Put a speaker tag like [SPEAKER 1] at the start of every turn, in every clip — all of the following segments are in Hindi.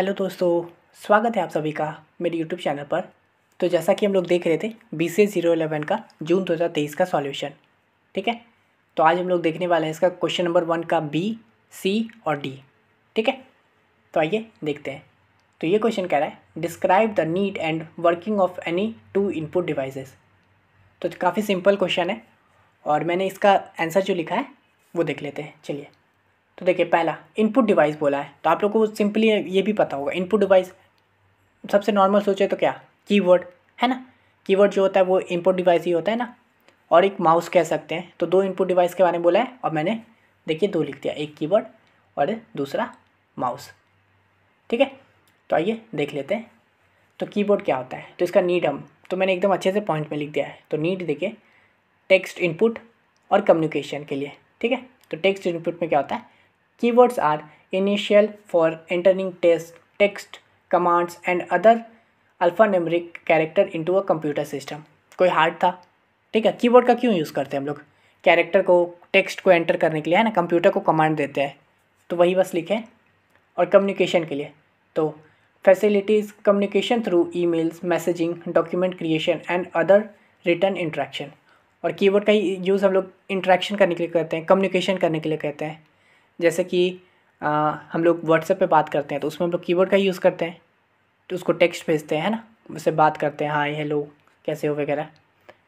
[SPEAKER 1] हेलो दोस्तों स्वागत है आप सभी का मेरे यूट्यूब चैनल पर तो जैसा कि हम लोग देख रहे थे बी सी जीरो एलेवन का जून 2023 का सॉल्यूशन ठीक है तो आज हम लोग देखने वाले हैं इसका क्वेश्चन नंबर वन का बी सी और डी ठीक है तो आइए देखते हैं तो ये क्वेश्चन कह रहा है describe the need and working of any two input devices तो काफ़ी सिंपल क्वेश्चन है और मैंने इसका आंसर जो लिखा है वो देख लेते हैं चलिए तो देखिए पहला इनपुट डिवाइस बोला है तो आप लोग को सिंपली ये भी पता होगा इनपुट डिवाइस सबसे नॉर्मल सोचे तो क्या कीवर्ड है ना कीवर्ड जो होता है वो इनपुट डिवाइस ही होता है ना और एक माउस कह सकते हैं तो दो इनपुट डिवाइस के बारे में बोला है और मैंने देखिए दो लिख दिया एक कीवर्ड और दूसरा माउस ठीक है तो आइए देख लेते हैं तो कीबोर्ड क्या होता है तो इसका नीड हम तो मैंने एकदम अच्छे से पॉइंट में लिख दिया है तो नीड देखिए टेक्स्ट इनपुट और कम्युनिकेशन के लिए ठीक है तो टेक्स्ट इनपुट में क्या होता है Keywords are initial for entering text, text commands and other alphanumeric character into a computer system कोई हार्ड था ठीक है कीबोर्ड का क्यों यूज़ करते हैं हम लोग कैरेक्टर को टेक्स्ट को एंटर करने के लिए है ना कंप्यूटर को कमांड देते हैं तो वही बस लिखें और कम्युनिकेशन के लिए तो facilities communication through emails messaging document creation and other return interaction और कीबोर्ड का यूज़ हम लोग इंट्रैक्शन करने के लिए करते हैं कम्युनिकेशन करने के लिए कहते हैं जैसे कि आ, हम लोग व्हाट्सएप पे बात करते हैं तो उसमें हम लोग कीबोर्ड का यूज़ करते हैं तो उसको टेक्स्ट भेजते हैं है ना उससे बात करते हैं हाय हेलो कैसे हो वगैरह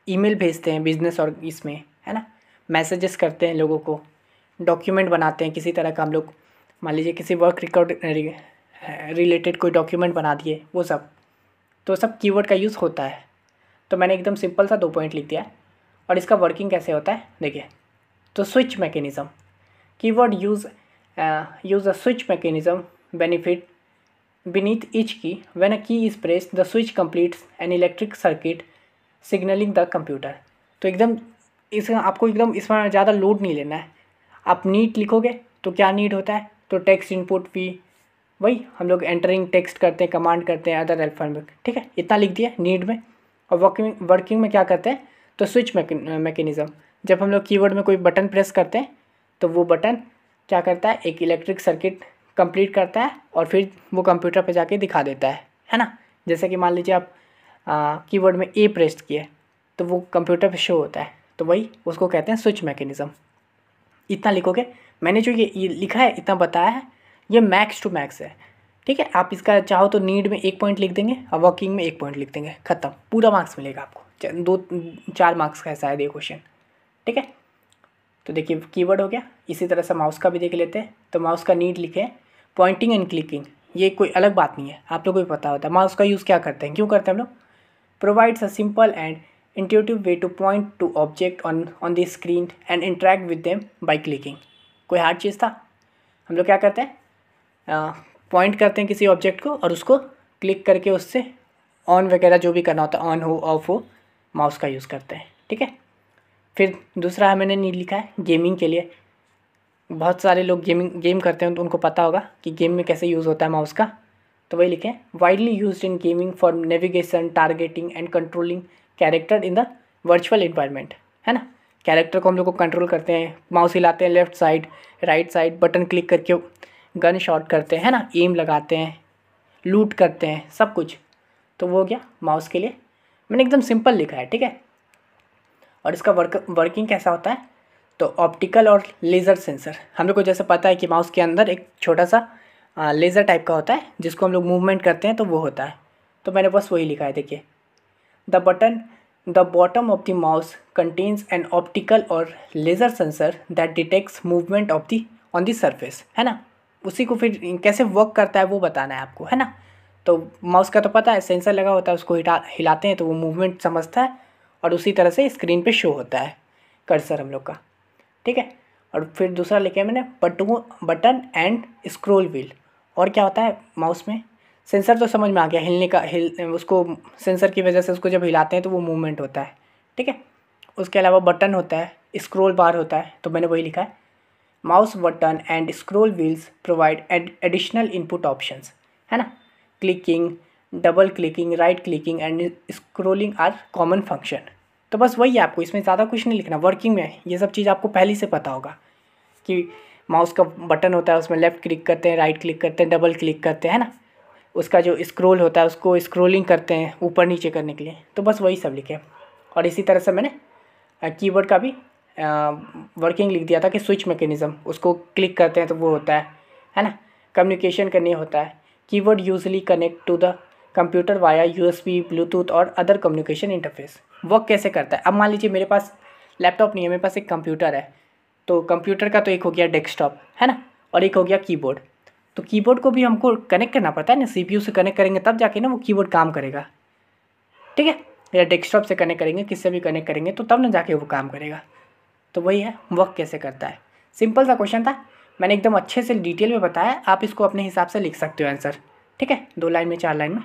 [SPEAKER 1] ईमेल भेजते हैं बिज़नेस और इसमें है ना मैसेजेस करते हैं लोगों को डॉक्यूमेंट बनाते हैं किसी तरह का हम लोग मान लीजिए किसी वर्क रिकॉर्ड रिलेटेड कोई डॉक्यूमेंट बना दिए वो सब तो सब कीवर्ड का यूज़ होता है तो मैंने एकदम सिंपल सा दो पॉइंट लिख दिया है और इसका वर्किंग कैसे होता है देखिए तो switch mechanism keyword use uh, use a switch mechanism benefit beneath each key when a key is pressed the switch completes an electric circuit signaling the computer तो एकदम इस आपको एकदम इसमें ज़्यादा लोड नहीं लेना है आप नीट लिखोगे तो क्या नीट होता है तो टेक्स्ट इनपुट भी वही हम लोग एंटरिंग टेक्स्ट करते हैं कमांड करते हैं अदर एल्फाबेट ठीक है इतना लिख दिया नीट में और वर्किंग वर्किंग में क्या करते हैं तो स्विच मैकेनिज़्म जब हम लोग कीवर्ड में कोई बटन प्रेस करते हैं तो वो बटन क्या करता है एक इलेक्ट्रिक सर्किट कंप्लीट करता है और फिर वो कंप्यूटर पर जाके दिखा देता है है ना जैसे कि मान लीजिए आप कीबोर्ड में ए प्रेस किए तो वो कंप्यूटर पर शो होता है तो वही उसको कहते हैं स्विच मैकेनिज़्म इतना लिखोगे मैंने जो ये, लिखा है इतना बताया है ये मैक्स टू मैक्स है ठीक है आप इसका चाहो तो नीड में एक पॉइंट लिख देंगे और वर्किंग में एक पॉइंट लिख देंगे खत्म पूरा मार्क्स मिलेगा आपको दो चार मार्क्स का ऐसा है ये क्वेश्चन ठीक है तो देखिए कीवर्ड हो गया इसी तरह से माउस का भी देख लेते हैं तो माउस का नीड लिखें पॉइंटिंग एंड क्लिकिंग ये कोई अलग बात नहीं है आप लोगों को भी पता होता है माउस का यूज़ क्या करते हैं क्यों करते हैं हम लोग provides a simple and intuitive way to point to object on on the screen and interact with them by clicking कोई हार्ड चीज़ था हम लोग क्या करते हैं पॉइंट करते हैं किसी ऑब्जेक्ट को और उसको क्लिक करके उससे ऑन वगैरह जो भी करना होता है ऑन हो ऑफ हो माउस का यूज़ करते हैं ठीक है फिर दूसरा मैंने नहीं लिखा है गेमिंग के लिए बहुत सारे लोग गेमिंग गेम करते हैं तो उनको पता होगा कि गेम में कैसे यूज़ होता है माउस का तो वही लिखें widely use in gaming for navigation targeting and controlling character in the virtual environment है ना कैरेक्टर को हम लोग को कंट्रोल करते हैं माउस हिलाते हैं left side right side button click करके गन शॉट करते हैं ना एम लगाते हैं लूट करते हैं सब कुछ तो वो हो गया माउस के लिए मैंने एकदम सिंपल लिखा है ठीक है और इसका वर्क वर्किंग कैसा होता है तो ऑप्टिकल और लेज़र सेंसर हम लोग को जैसे पता है कि माउस के अंदर एक छोटा सा लेज़र टाइप का होता है जिसको हम लोग मूवमेंट करते हैं तो वो होता है तो मैंने बस वही लिखा है देखिए the button the bottom of the mouse contains an optical और laser sensor that detects movement of the on the surface है ना उसी को फिर कैसे वर्क करता है वो बताना है आपको है ना तो माउस का तो पता है सेंसर लगा होता है उसको हिला हिलाते हैं तो वो मूवमेंट समझता है और उसी तरह से स्क्रीन पे शो होता है कर्सर हम लोग का ठीक है और फिर दूसरा लिखा है मैंने बटू बटन एंड स्क्रोल व्हील और क्या होता है माउस में सेंसर तो समझ में आ गया हिलने का हिल उसको सेंसर की वजह से उसको जब हिलाते हैं तो वो मूवमेंट होता है ठीक है उसके अलावा बटन होता है स्क्रोल बार होता है तो मैंने वही लिखा है mouse button and scroll wheels provide additional input options है ना clicking double clicking right clicking and scrolling are common function तो बस वही आपको इसमें ज़्यादा कुछ नहीं लिखना वर्किंग में ये सब चीज़ आपको पहले से पता होगा कि माउस का बटन होता है उसमें लेफ़्ट क्लिक करते हैं राइट क्लिक करते हैं डबल क्लिक करते हैं ना उसका जो स्क्रोल होता है उसको स्क्रोलिंग करते हैं ऊपर नीचे करने के लिए तो बस वही सब लिखे और इसी तरह से मैंने कीबोर्ड का भी वर्किंग लिख दिया था कि स्विच मैकेनिज़म उसको क्लिक करते हैं तो वो होता है है ना कम्युनिकेशन करने होता है keyboard usually connect to the computer via USB Bluetooth और अदर कम्युनिकेशन इंटरफेस वर्क कैसे करता है अब मान लीजिए मेरे पास लैपटॉप नहीं है मेरे पास एक कंप्यूटर है तो कंप्यूटर का तो एक हो गया डेस्कटॉप है ना और एक हो गया कीबोर्ड तो कीबोर्ड को भी हमको कनेक्ट करना पड़ता है ना यू से कनेक्ट करेंगे तब जाके ना वो कीबोर्ड काम करेगा ठीक है या डेस्कटॉप से कनेक्ट करेंगे किससे भी कनेक्ट करेंगे तो तब ना जाके वो काम करेगा तो वही है वर्क कैसे करता है सिंपल सा क्वेश्चन था मैंने एकदम अच्छे से डिटेल में बताया आप इसको अपने हिसाब से लिख सकते हो आंसर ठीक है दो लाइन में चार लाइन में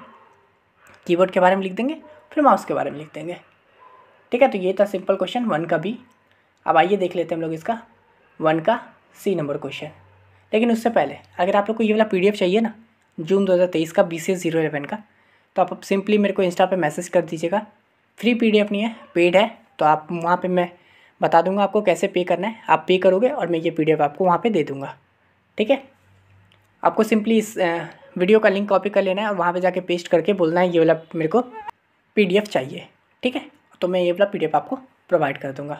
[SPEAKER 1] कीबोर्ड के बारे में लिख देंगे फिर माउस के बारे में लिख देंगे ठीक है तो ये था सिंपल क्वेश्चन वन का भी अब आइए देख लेते हैं हम लोग इसका वन का सी नंबर क्वेश्चन लेकिन उससे पहले अगर आप लोग को ये वाला पी चाहिए ना जून दो का बी सी जीरो एलेवन का तो आप सिंपली मेरे को इंस्टा पर मैसेज कर दीजिएगा फ्री पी नहीं है पेड है तो आप वहाँ पर मैं बता दूंगा आपको कैसे पे करना है आप पे करोगे और मैं ये पीडीएफ आपको वहाँ पे दे दूँगा ठीक है आपको सिंपली इस वीडियो का लिंक कॉपी कर लेना है और वहाँ पे जाके पेस्ट करके बोलना है ये वाला मेरे को पी चाहिए ठीक है तो मैं ये वाला पी आपको प्रोवाइड कर दूँगा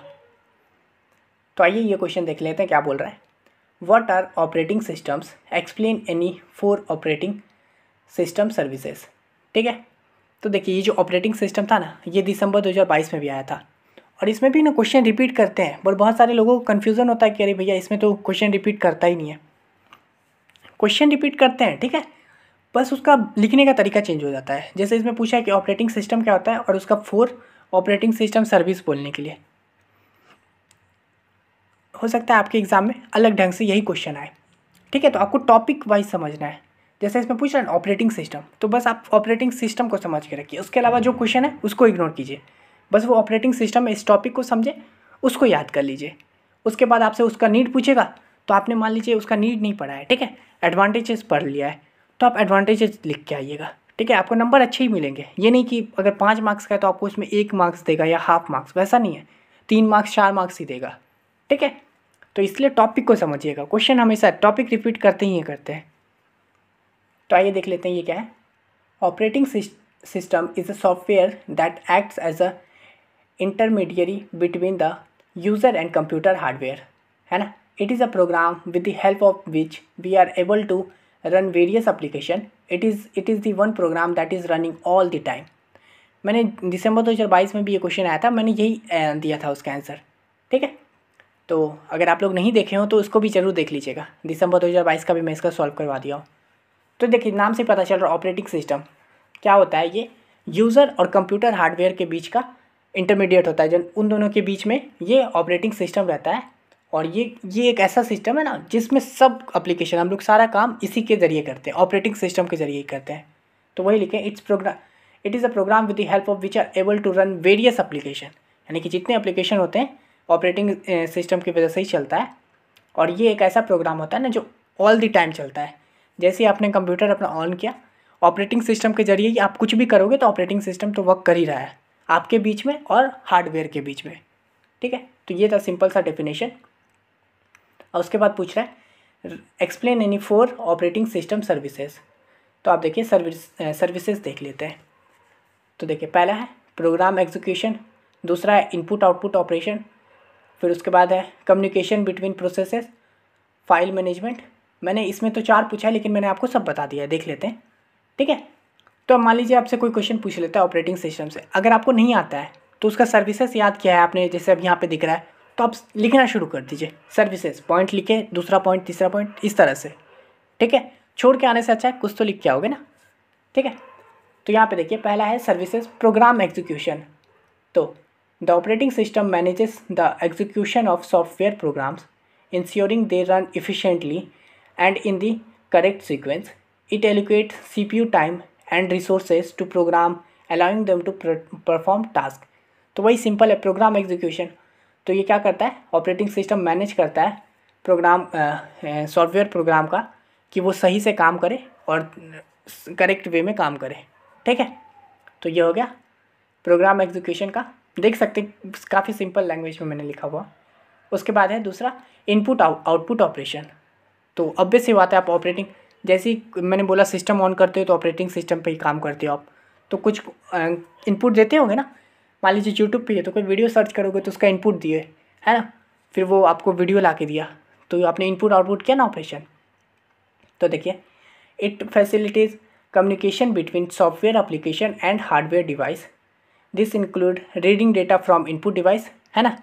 [SPEAKER 1] तो आइए ये क्वेश्चन देख लेते हैं क्या बोल रहा है what are operating systems explain any four operating system services ठीक है तो देखिए ये जो ऑपरेटिंग सिस्टम था ना ये दिसंबर 2022 में भी आया था और इसमें भी ना क्वेश्चन रिपीट करते हैं बट बहुत सारे लोगों को कन्फ्यूज़न होता है कि अरे भैया इसमें तो क्वेश्चन रिपीट करता ही नहीं है क्वेश्चन रिपीट करते हैं ठीक है बस उसका लिखने का तरीका चेंज हो जाता है जैसे इसमें पूछा है कि ऑपरेटिंग सिस्टम क्या होता है और उसका फोर ऑपरेटिंग सिस्टम सर्विस बोलने के लिए हो सकता है आपके एग्ज़ाम में अलग ढंग से यही क्वेश्चन आए ठीक है तो आपको टॉपिक वाइज समझना है जैसे इसमें पूछ रहा है ऑपरेटिंग सिस्टम तो बस आप ऑपरेटिंग सिस्टम को समझ के रखिए उसके अलावा जो क्वेश्चन है उसको इग्नोर कीजिए बस वो ऑपरेटिंग सिस्टम इस टॉपिक को समझें उसको याद कर लीजिए उसके बाद आपसे उसका नीड पूछेगा तो आपने मान लीजिए उसका नीड नहीं पढ़ा है ठीक है एडवांटेजेस पढ़ लिया है तो आप एडवांटेजेस लिख के आइएगा ठीक है आपको नंबर अच्छे ही मिलेंगे ये नहीं कि अगर पाँच मार्क्स का है तो आपको उसमें एक मार्क्स देगा या हाफ मार्क्स वैसा नहीं है तीन मार्क्स चार मार्क्स ही देगा ठीक है तो इसलिए टॉपिक को समझिएगा क्वेश्चन हमेशा टॉपिक रिपीट करते ही करते हैं तो आइए देख लेते हैं ये क्या है operating system is a software that acts as a intermediary between the user and computer hardware है ना it is a program with the help of which we are able to run various application it is it is the one program that is running all the time मैंने दिसंबर 2022 में भी ये क्वेश्चन आया था मैंने यही दिया था उसका आंसर ठीक है तो अगर आप लोग नहीं देखे हो तो उसको भी ज़रूर देख लीजिएगा दिसंबर 2022 का भी मैं इसका सॉल्व करवा दिया हूँ तो देखिए नाम से पता चल रहा ऑपरेटिंग सिस्टम क्या होता है ये यूज़र और कंप्यूटर हार्डवेयर के बीच का इंटरमीडिएट होता है जो उन दोनों के बीच में ये ऑपरेटिंग सिस्टम रहता है और ये ये एक ऐसा सिस्टम है ना जिसमें सब अप्लीकेशन हम लोग सारा काम इसी के ज़रिए करते हैं ऑपरेटिंग सिस्टम के ज़रिए करते हैं तो वही लिखें it's program it is a program with the help of which are able to run various application यानी कि जितने अप्लीकेशन होते हैं ऑपरेटिंग सिस्टम की वजह से ही चलता है और ये एक ऐसा प्रोग्राम होता है ना जो ऑल द टाइम चलता है जैसे ही आपने कंप्यूटर अपना ऑन किया ऑपरेटिंग सिस्टम के ज़रिए आप कुछ भी करोगे तो ऑपरेटिंग सिस्टम तो वर्क कर ही रहा है आपके बीच में और हार्डवेयर के बीच में ठीक है तो ये था सिंपल सा डेफिनेशन और उसके बाद पूछ रहा है explain any four operating system services तो आप देखिए सर्विस सर्विसेज देख लेते हैं तो देखिए पहला है प्रोग्राम एग्जीक्यूशन दूसरा है इनपुट आउटपुट ऑपरेशन फिर उसके बाद है communication between processes file management मैंने इसमें तो चार पूछा है लेकिन मैंने आपको सब बता दिया है देख लेते हैं ठीक है तो मान लीजिए आपसे कोई क्वेश्चन पूछ लेता है ऑपरेटिंग सिस्टम से अगर आपको नहीं आता है तो उसका सर्विसेस याद किया है आपने जैसे अब यहाँ पे दिख रहा है तो आप लिखना शुरू कर दीजिए सर्विसेज पॉइंट लिखे दूसरा पॉइंट तीसरा पॉइंट इस तरह से ठीक है छोड़ के आने से अच्छा है कुछ तो लिख के आओगे ना ठीक है तो यहाँ पे देखिए पहला है सर्विसेज प्रोग्राम एग्जीक्यूशन तो the operating system manages the execution of software programs ensuring they run efficiently and in the correct sequence it allocate C P U time and resources to program allowing them to perform task तो वही सिंपल है प्रोग्राम एग्जीक्यूशन तो ये क्या करता है ऑपरेटिंग सिस्टम मैनेज करता है प्रोग्राम सॉफ्टवेयर प्रोग्राम का कि वो सही से काम करे और करेक्ट वे में काम करे ठीक है तो ये हो गया प्रोग्राम एग्जीक्यूशन का देख सकते काफ़ी सिंपल लैंग्वेज में मैंने लिखा हुआ उसके बाद है दूसरा इनपुट आउटपुट ऑपरेशन तो अब भी सी बात है आप ऑपरेटिंग जैसे ही मैंने बोला सिस्टम ऑन करते हो तो ऑपरेटिंग सिस्टम पे ही काम करते हो आप तो कुछ इनपुट देते होंगे ना मान लीजिए यूट्यूब पर है तो कोई वीडियो सर्च करोगे तो उसका इनपुट दिए है ना फिर वो आपको वीडियो ला दिया तो आपने इनपुट आउटपुट किया ना ऑपरेशन तो देखिए it facilities communication between software application and hardware device this include reading data from input device है ना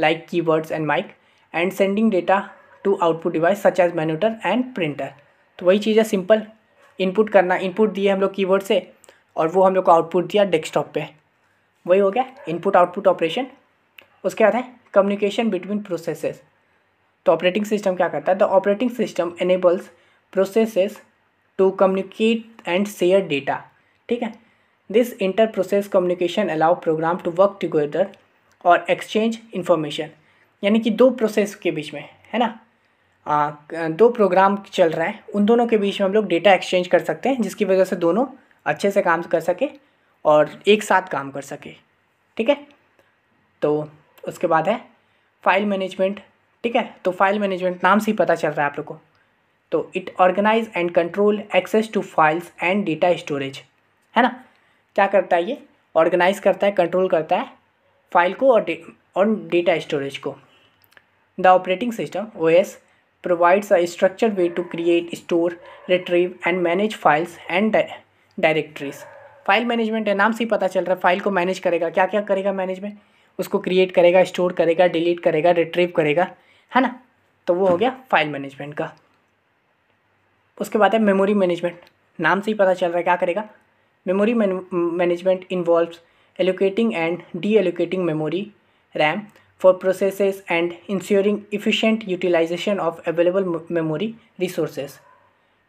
[SPEAKER 1] लाइक की keyboards and mic and sending data to output device such as monitor and printer तो वही चीज़ है सिंपल इनपुट करना इनपुट दिए हम लोग कीबोर्ड से और वो हम लोग को आउटपुट दिया डेस्कटॉप पर वही हो गया इनपुट आउटपुट ऑपरेशन उसके बाद है कम्युनिकेशन बिटवीन प्रोसेसेस तो ऑपरेटिंग सिस्टम क्या करता है the operating system enables processes to communicate and share data ठीक है this inter process communication allow program to work together और एक्सचेंज इन्फॉर्मेशन यानी कि दो प्रोसेस के बीच में है ना आ, दो प्रोग्राम चल रहा है उन दोनों के बीच में हम लोग डेटा एक्सचेंज कर सकते हैं जिसकी वजह से दोनों अच्छे से काम कर सके और एक साथ काम कर सके ठीक है तो उसके बाद है फाइल मैनेजमेंट ठीक है तो फाइल मैनेजमेंट नाम से ही पता चल रहा है आप लोग को तो it organise and control access to files and data storage है ना क्या करता है ये ऑर्गेनाइज करता है कंट्रोल करता है फाइल को और डे, और डेटा स्टोरेज को the operating system O S provides a structure way to create store retrieve and manage files and directories file management है नाम से ही पता चल रहा है फाइल को मैनेज करेगा क्या क्या करेगा मैनेजमेंट उसको क्रिएट करेगा स्टोर करेगा डिलीट करेगा रिट्रीव करेगा है ना तो वो हो गया फाइल मैनेजमेंट का उसके बाद है मेमोरी मैनेजमेंट नाम से ही पता चल रहा है क्या करेगा memory management involve allocating and deallocating memory RAM for process and ensuring efficient utilisation of available memory resources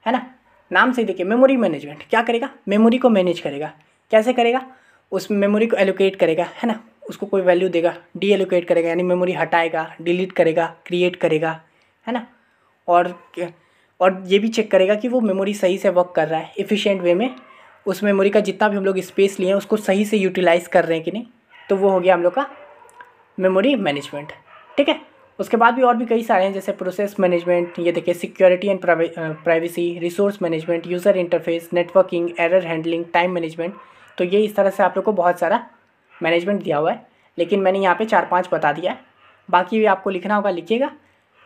[SPEAKER 1] है ना नाम से देखिए मेमोरी मैनेजमेंट क्या करेगा मेमोरी को मैनेज करेगा कैसे करेगा उस मेमोरी को एलोकेट करेगा है ना उसको कोई वैल्यू देगा डी एलोकेट करेगा यानी मेमोरी हटाएगा डिलीट करेगा क्रिएट करेगा है ना और और ये भी चेक करेगा कि वो मेमोरी सही से वर्क कर रहा है इफ़िशेंट वे में उस मेमोरी का जितना भी हम लोग स्पेस लिए हैं उसको सही से यूटिलाइज़ कर रहे हैं कि नहीं तो वो हो गया हम लोग का मेमोरी मैनेजमेंट ठीक है उसके बाद भी और भी कई सारे हैं जैसे प्रोसेस मैनेजमेंट ये देखिए security and privacy resource management user interface networking error handling time management तो ये इस तरह से आप लोग को बहुत सारा मैनेजमेंट दिया हुआ है लेकिन मैंने यहाँ पे चार पांच बता दिया है बाकी भी आपको लिखना होगा लिखिएगा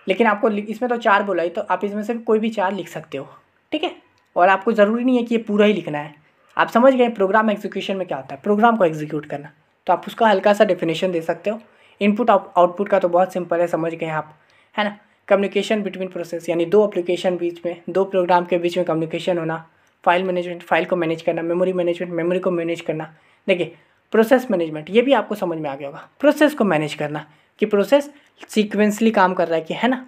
[SPEAKER 1] लेकिन आपको इसमें तो चार बोला ही तो आप इसमें से कोई भी चार लिख सकते हो ठीक है और आपको ज़रूरी नहीं है कि ये पूरा ही लिखना है आप समझ गए प्रोग्राम एग्जीक्यूशन में क्या होता है प्रोग्राम को एग्जीक्यूट करना तो आप उसका हल्का सा डेफिनेशन दे सकते हो इनपुट आउटपुट का तो बहुत सिंपल है समझ गए आप है ना कम्युनिकेशन बिटवीन प्रोसेस यानी दो एप्लीकेशन बीच में दो प्रोग्राम के बीच में कम्युनिकेशन होना फाइल मैनेजमेंट फाइल को मैनेज करना मेमोरी मैनेजमेंट मेमोरी को मैनेज करना देखिए प्रोसेस मैनेजमेंट ये भी आपको समझ में आ गया होगा प्रोसेस को मैनेज करना कि प्रोसेस सीक्वेंसली काम कर रहा है कि है ना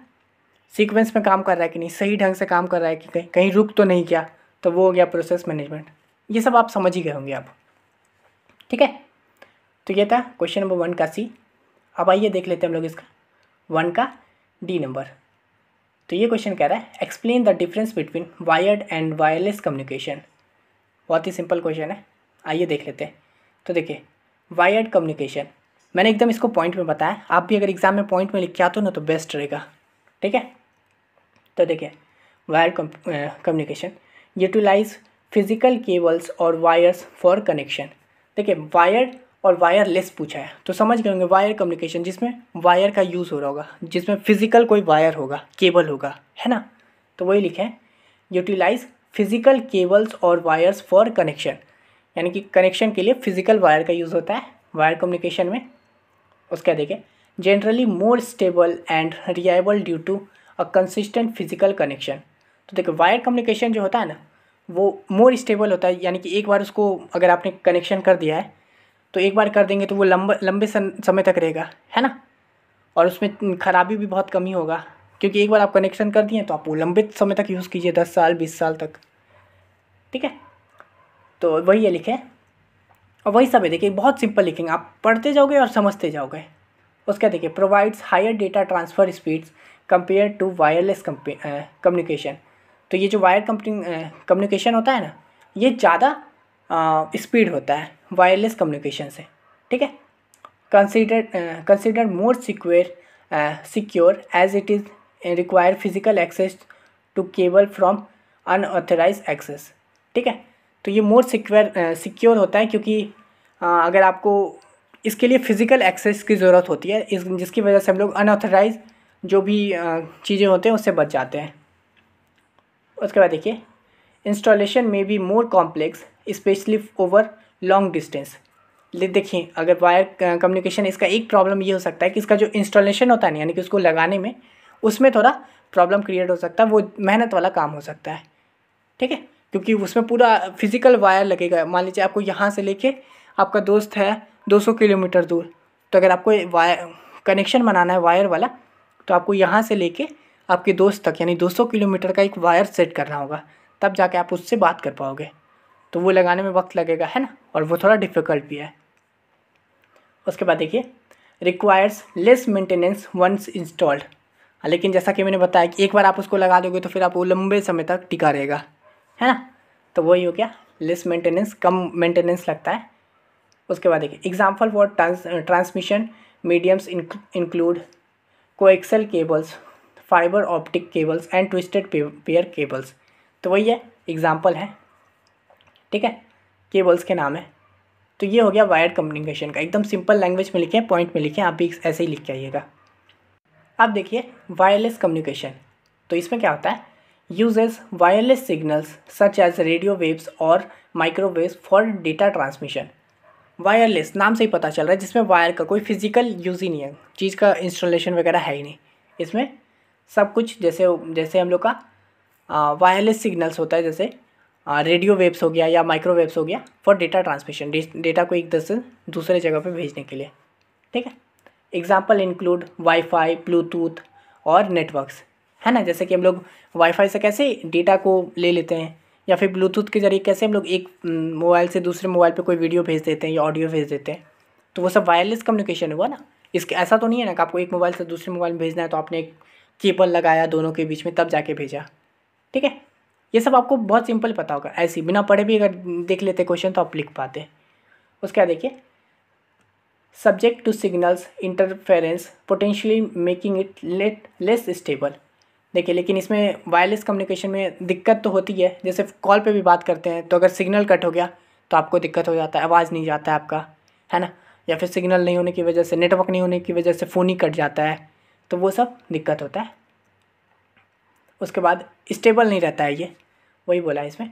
[SPEAKER 1] सीक्वेंस में काम कर रहा है कि नहीं सही ढंग से काम कर रहा है कि कहीं कहीं रुक तो नहीं किया तो वो हो गया प्रोसेस मैनेजमेंट ये सब आप समझ ही गए होंगे आप ठीक है तो ये था क्वेश्चन नंबर वन का सी अब आइए देख लेते हैं हम लोग इसका वन का डी नंबर तो ये क्वेश्चन कह रहा है explain the difference between wired and wireless communication बहुत ही सिंपल क्वेश्चन है आइए देख लेते हैं तो देखिए वायर्ड कम्युनिकेशन मैंने एकदम इसको पॉइंट में बताया आप भी अगर एग्जाम में पॉइंट में लिख के आते हो ना तो बेस्ट रहेगा ठीक है तो देखिए wire communication utilise physical cables और वायर्स फॉर कनेक्शन देखिए वायर्ड और वायरलेस पूछा है तो समझ गए होंगे वायर कम्युनिकेशन जिसमें वायर का यूज़ हो रहा होगा जिसमें फिज़िकल कोई वायर होगा केबल होगा है ना तो वही लिखें यूटिलाइज फिज़िकल केबल्स और वायर्स फॉर कनेक्शन यानी कि कनेक्शन के लिए फिज़िकल वायर का यूज़ होता है वायर कम्युनिकेशन में उसका देखें generally more stable and reliable due to a consistent physical connection तो देखो वायर कम्युनिकेशन जो होता है ना वो मोर स्टेबल होता है यानी कि एक बार उसको अगर आपने कनेक्शन कर दिया है तो एक बार कर देंगे तो वो लंबे लंबे समय तक रहेगा है ना और उसमें ख़राबी भी बहुत कमी होगा क्योंकि एक बार आप कनेक्शन कर दिए तो आप वो लंबे समय तक यूज़ कीजिए दस साल बीस साल तक ठीक है तो वही है लिखें और वही सब है देखिए बहुत सिंपल लिखेंगे आप पढ़ते जाओगे और समझते जाओगे उसका देखिए provides higher data transfer speeds compare to wireless communication तो ये जो वायर कम्युनिकेशन होता है ना ये ज़्यादा स्पीड होता है वायरलेस कम्युनिकेशन है ठीक है consider consider more secure secure as it is require physical access to cable from unauthorise access ठीक है तो ये मोर सिक्योर सिक्योर होता है क्योंकि uh, अगर आपको इसके लिए फ़िज़िकल एक्सेस की ज़रूरत होती है इस जिसकी वजह से हम लोग अनऑथराइज जो भी uh, चीज़ें होते हैं उससे बच जाते हैं उसके बाद देखिए इंस्टॉलेशन में be more complex especially over long distance देखिए अगर वायर कम्युनिकेशन इसका एक प्रॉब्लम ये हो सकता है कि इसका जो इंस्टॉलेशन होता है यानी कि उसको लगाने में उसमें थोड़ा प्रॉब्लम क्रिएट हो सकता है वो मेहनत वाला काम हो सकता है ठीक है क्योंकि उसमें पूरा फिजिकल वायर लगेगा मान लीजिए आपको यहाँ से लेके आपका दोस्त है 200 किलोमीटर दूर तो अगर आपको वायर कनेक्शन बनाना है वायर वाला तो आपको यहाँ से लेके आपके दोस्त तक यानी 200 किलोमीटर का एक वायर सेट करना होगा तब जाके आप उससे बात कर पाओगे तो वो लगाने में वक्त लगेगा है ना और वो थोड़ा डिफ़िकल्ट भी है उसके बाद देखिए requires less maintenance once installed लेकिन जैसा कि मैंने बताया कि एक बार आप उसको लगा दोगे तो फिर आप वो लंबे समय तक टिका रहेगा है ना तो वही हो गया लेस मेंटेनेंस कम मेंटेनेंस लगता है उसके बाद देखिए example for transmission mediums include coaxial cables fibre optic cables and twisted pair cables तो वही है एग्जाम्पल है ठीक है केबल्स के नाम है तो ये हो गया वायर्ड कम्युनिकेशन का एकदम सिंपल लैंग्वेज में लिखें पॉइंट में लिखें आप भी ऐसे ही लिख के आइएगा अब देखिए वायरलेस कम्युनिकेशन तो इसमें क्या होता है uses wireless signals such as radio waves और microwaves for data transmission wireless नाम से ही पता चल रहा है जिसमें वायर का कोई फिजिकल यूज़ ही नहीं है चीज़ का इंस्टॉलेशन वगैरह है ही नहीं इसमें सब कुछ जैसे जैसे हम लोग का वायरलेस सिग्नल्स होता है जैसे रेडियो वेव्स हो गया या माइक्रोवेव्स हो गया फॉर डेटा ट्रांसमिशन डेटा को एक दस दूसरे जगह पे भेजने के लिए ठीक है एग्जाम्पल इंक्लूड वाईफाई ब्लूटूथ और नेटवर्क्स है ना जैसे कि हम लोग वाईफाई से कैसे डेटा को ले लेते हैं या फिर ब्लूटूथ के जरिए कैसे हम लोग एक मोबाइल से दूसरे मोबाइल पर कोई वीडियो भेज देते हैं या ऑडियो भेज देते हैं तो वो सब वायरलेस कम्युनिकेशन हुआ ना इसके ऐसा तो नहीं है ना कि आपको एक मोबाइल से दूसरे मोबाइल में भेजना है तो आपने एक केबल लगाया दोनों के बीच में तब जाके भेजा ठीक है ये सब आपको बहुत सिंपल पता होगा ऐसी बिना पढ़े भी अगर देख लेते क्वेश्चन तो आप लिख पाते उसके बाद देखिए subject to signals interference potentially making it let less stable देखिए लेकिन इसमें वायरलेस कम्युनिकेशन में दिक्कत तो होती है जैसे कॉल पे भी बात करते हैं तो अगर सिग्नल कट हो गया तो आपको दिक्कत हो जाता है आवाज़ नहीं जाता है आपका है ना या फिर सिग्नल नहीं होने की वजह से नेटवर्क नहीं होने की वजह से फ़ोन ही कट जाता है तो वो सब दिक्कत होता है उसके बाद स्टेबल नहीं रहता है ये वही बोला है इसमें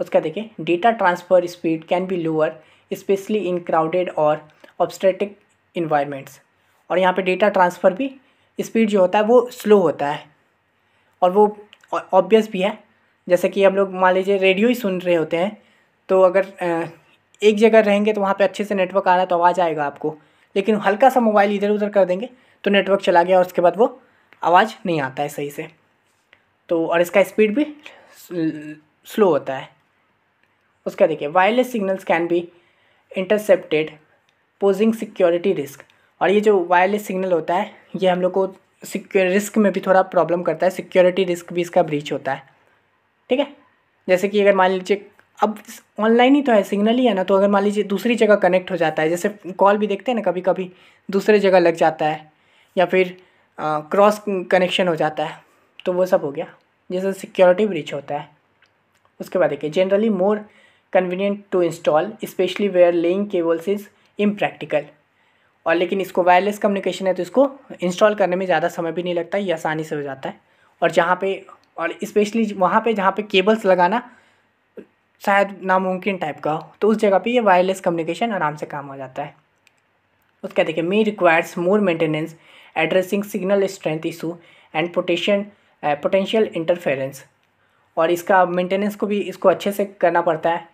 [SPEAKER 1] उसका देखिए data transfer speed can be lower especially in crowded और ऑब्स्ट्रेटिक इन्वायरमेंट्स और यहाँ पे डेटा ट्रांसफ़र भी स्पीड जो होता है वो स्लो होता है और वो ऑब्वियस भी है जैसे कि हम लोग मान लीजिए रेडियो ही सुन रहे होते हैं तो अगर एक जगह रहेंगे तो वहाँ पे अच्छे से नेटवर्क आ रहा है तो आवाज़ आएगा आपको लेकिन हल्का सा मोबाइल इधर उधर कर देंगे तो नेटवर्क चला गया और उसके बाद वो आवाज़ नहीं आता है सही से तो और इसका स्पीड भी स्लो होता है उसका देखिए wireless signals can be intercepted posing security risk और ये जो वायरलेस सिग्नल होता है ये हम लोग को सिक्योर रिस्क में भी थोड़ा प्रॉब्लम करता है सिक्योरिटी रिस्क भी इसका ब्रीच होता है ठीक है जैसे कि अगर मान लीजिए अब ऑनलाइन ही तो है सिग्नल ही है ना तो अगर मान लीजिए दूसरी जगह कनेक्ट हो जाता है जैसे कॉल भी देखते हैं ना कभी कभी दूसरे जगह लग जाता है या फिर क्रॉस कनेक्शन हो जाता है तो वो सब हो गया जैसे सिक्योरिटी ब्रिच होता है उसके बाद देखिए generally more convenient to install especially where laying cables is impractical और लेकिन इसको वायरलेस कम्युनिकेशन है तो इसको इंस्टॉल करने में ज़्यादा समय भी नहीं लगता ये आसानी से हो जाता है और जहाँ पे और स्पेशली वहाँ पे जहाँ पे केबल्स लगाना शायद नामुमकिन टाइप का हो तो उस जगह पे ये वायरलेस कम्युनिकेशन आराम से काम हो जाता है उसका देखिए may requires more maintenance addressing signal strength issue and potation potential interference और इसका मेंटेनेंस को भी इसको अच्छे से करना पड़ता है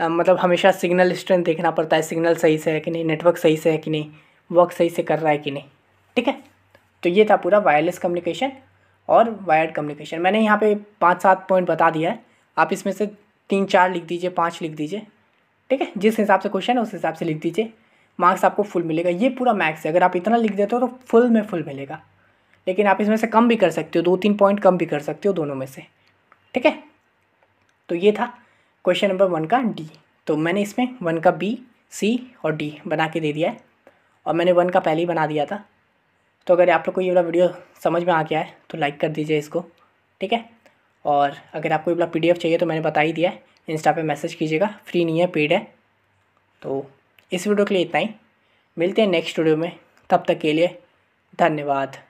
[SPEAKER 1] आ, मतलब हमेशा सिग्नल स्ट्रेंथ देखना पड़ता है सिग्नल सही से है कि नहीं नेटवर्क सही से है कि नहीं वर्क सही से कर रहा है कि नहीं ठीक है तो ये था पूरा वायरलेस कम्युनिकेशन और वायर्ड कम्युनिकेशन मैंने यहाँ पे पाँच सात पॉइंट बता दिया है आप इसमें से तीन चार लिख दीजिए पाँच लिख दीजिए ठीक है जिस हिसाब से क्वेश्चन है उस हिसाब से लिख दीजिए मार्क्स आपको फुल मिलेगा ये पूरा मैक्स है अगर आप इतना लिख देते हो तो फुल में फुल मिलेगा लेकिन आप इसमें से कम भी कर सकते हो दो तीन पॉइंट कम भी कर सकते हो दोनों में से ठीक है तो ये था क्वेश्चन नंबर वन का डी तो मैंने इसमें वन का बी सी और डी बना के दे दिया है और मैंने वन का पहले ही बना दिया था तो अगर आप लोग को ये वाला वीडियो समझ में आ गया है तो लाइक कर दीजिए इसको ठीक है और अगर आपको ये वाला पी चाहिए तो मैंने बता ही दिया है इंस्टा पे मैसेज कीजिएगा फ्री नहीं है पेड है तो इस वीडियो के लिए इतना ही मिलते हैं नेक्स्ट वीडियो में तब तक के लिए धन्यवाद